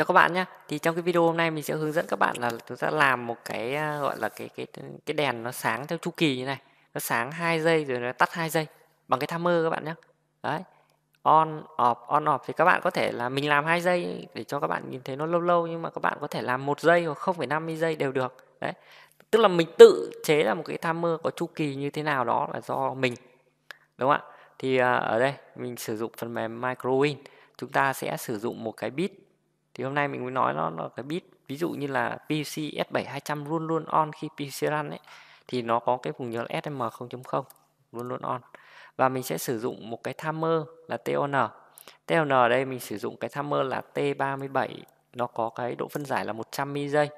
Chào các bạn nhé. Thì trong cái video hôm nay mình sẽ hướng dẫn các bạn là chúng ta làm một cái à, gọi là cái cái cái đèn nó sáng theo chu kỳ như này. Nó sáng 2 giây rồi nó tắt 2 giây bằng cái timer các bạn nhé. Đấy. On off on off thì các bạn có thể là mình làm 2 giây để cho các bạn nhìn thấy nó lâu lâu nhưng mà các bạn có thể làm một giây hoặc 0,50 giây đều được. Đấy. Tức là mình tự chế ra một cái timer có chu kỳ như thế nào đó là do mình. Đúng không ạ? Thì à, ở đây mình sử dụng phần mềm Microwin. Chúng ta sẽ sử dụng một cái bit thì hôm nay mình muốn nói nó là cái bit ví dụ như là PC S7200 luôn luôn on khi PC run ấy thì nó có cái vùng nhớ SM 0.0 luôn luôn on và mình sẽ sử dụng một cái timer là TON TON ở đây mình sử dụng cái timer là T37 nó có cái độ phân giải là 100 mi giây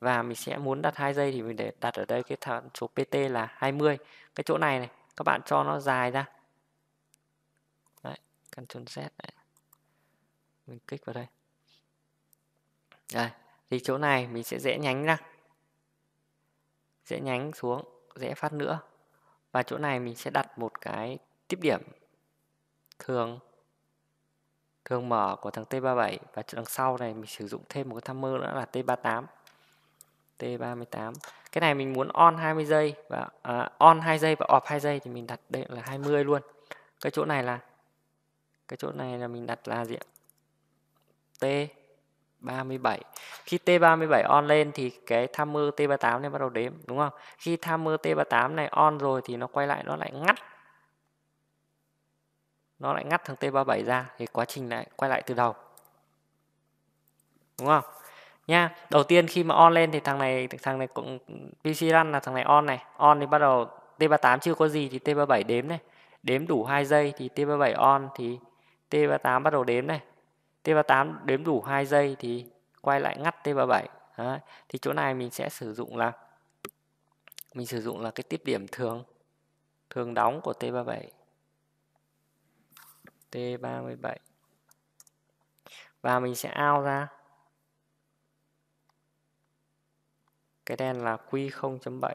và mình sẽ muốn đặt 2 giây thì mình để đặt ở đây cái thằng số PT là 20 cái chỗ này này các bạn cho nó dài ra Đấy, Ctrl Z này. mình kích vào đây đây, thì chỗ này mình sẽ dễ nhánh ra. dễ nhánh xuống, dễ phát nữa. Và chỗ này mình sẽ đặt một cái tiếp điểm thường thường mở của thằng T37 và đằng sau này mình sử dụng thêm một cái tham mơ nữa là T38. T38. Cái này mình muốn on 20 giây và à, on 2 giây và off 2 giây thì mình đặt đây là 20 luôn. Cái chỗ này là cái chỗ này là mình đặt là gì ạ? T 37 khi T37 on lên thì cái tham mưu T38 này bắt đầu đếm đúng không khi tham mưu T38 này on rồi thì nó quay lại nó lại ngắt nó lại ngắt thằng T37 ra thì quá trình lại quay lại từ đầu đúng không nha đầu tiên khi mà on lên thì thằng này thằng này cũng PC run là thằng này on này on thì bắt đầu T38 chưa có gì thì T37 đếm này đếm đủ 2 giây thì T37 on thì T38 bắt đầu đếm này T38 đếm đủ 2 giây thì quay lại ngắt T37 Đấy. thì chỗ này mình sẽ sử dụng là mình sử dụng là cái tiếp điểm thường thường đóng của T37 T37 và mình sẽ ao ra cái đen là Q0.7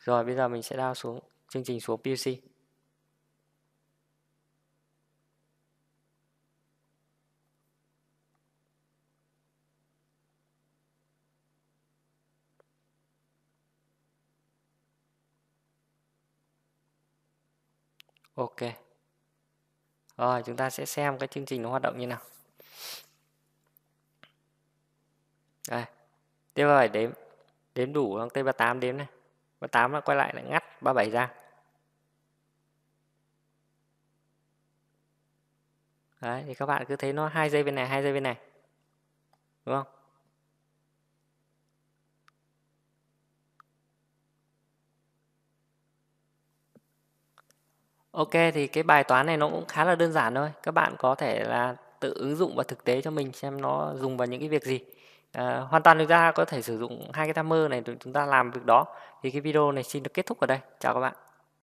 rồi bây giờ mình sẽ đao xuống chương trình xuống PUC ok rồi chúng ta sẽ xem cái chương trình nó hoạt động như nào đây tiếp vào phải đếm đếm đủ bằng tay 38 đếm này 38 nó quay lại lại ngắt 37 ra đấy thì các bạn cứ thấy nó hai giây bên này hai giây bên này đúng không Ok thì cái bài toán này nó cũng khá là đơn giản thôi. Các bạn có thể là tự ứng dụng vào thực tế cho mình xem nó dùng vào những cái việc gì. À, hoàn toàn chúng ta có thể sử dụng hai cái tham mơ này để chúng ta làm việc đó. Thì cái video này xin được kết thúc ở đây. Chào các bạn.